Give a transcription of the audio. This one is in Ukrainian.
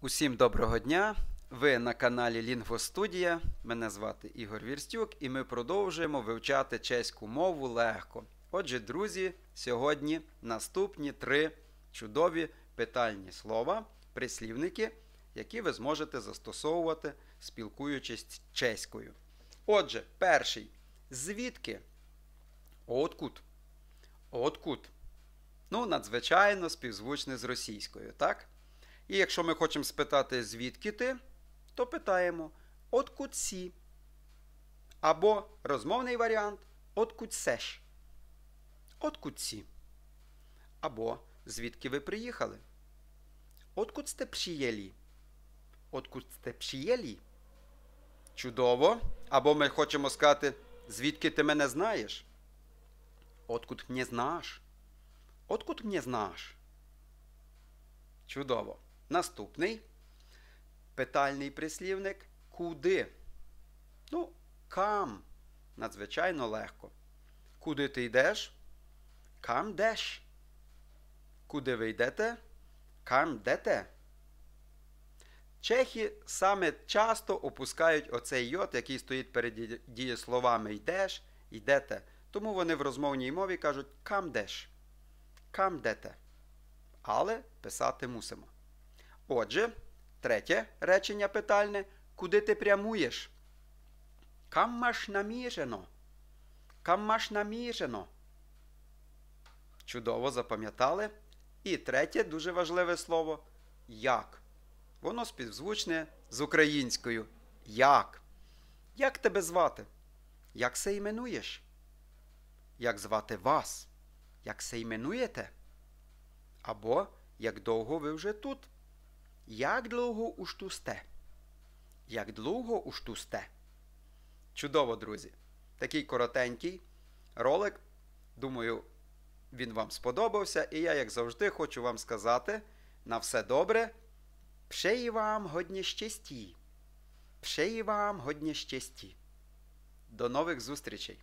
Усім доброго дня! Ви на каналі Лінгвостудія. Мене звати Ігор Вірстюк і ми продовжуємо вивчати чеську мову легко. Отже, друзі, сьогодні наступні три чудові питальні слова, прислівники, які ви зможете застосовувати, спілкуючись чеською. Отже, перший. Звідки? Откуд, откуд! Ну, надзвичайно співзвучне з російською, так? І якщо ми хочемо спитати, звідки ти, то питаємо откудсі. Або розмовний варіант откудсеш. Откудсі. Або звідки ви приїхали. Откуд сте приєлі? Откуд сте приєлі? Чудово. Або ми хочемо сказати, звідки ти мене знаєш? Откуд мені знаєш? Откуд мені знаєш? Чудово. Наступний питальний прислівник куди? Ну, кам. Надзвичайно легко. Куди ти йдеш? Кам деш. Куди ви йдете? Кам дете. Чехи саме часто опускають оцей йод, який стоїть перед дієсловами йдеш, йдете. Тому вони в розмовній мові кажуть Кам деш? камдеш. дете? Але писати мусимо. Отже, третє речення питальне куди ти прямуєш? Кам Каммаш наміжено. Каммаш наміжено. Чудово запам'ятали. І третє дуже важливе слово як. Воно співзвучне з українською. Як? Як тебе звати? Як се іменуєш? Як звати вас? Як се іменуєте? Або як довго ви вже тут? Як довго уж ту сте? Як довго уж ту сте? Чудово, друзі! Такий коротенький ролик. Думаю, він вам сподобався. І я, як завжди, хочу вам сказати на все добре. Пшеї вам годні щасті! Пшеї вам годні щасті! До нових зустрічей!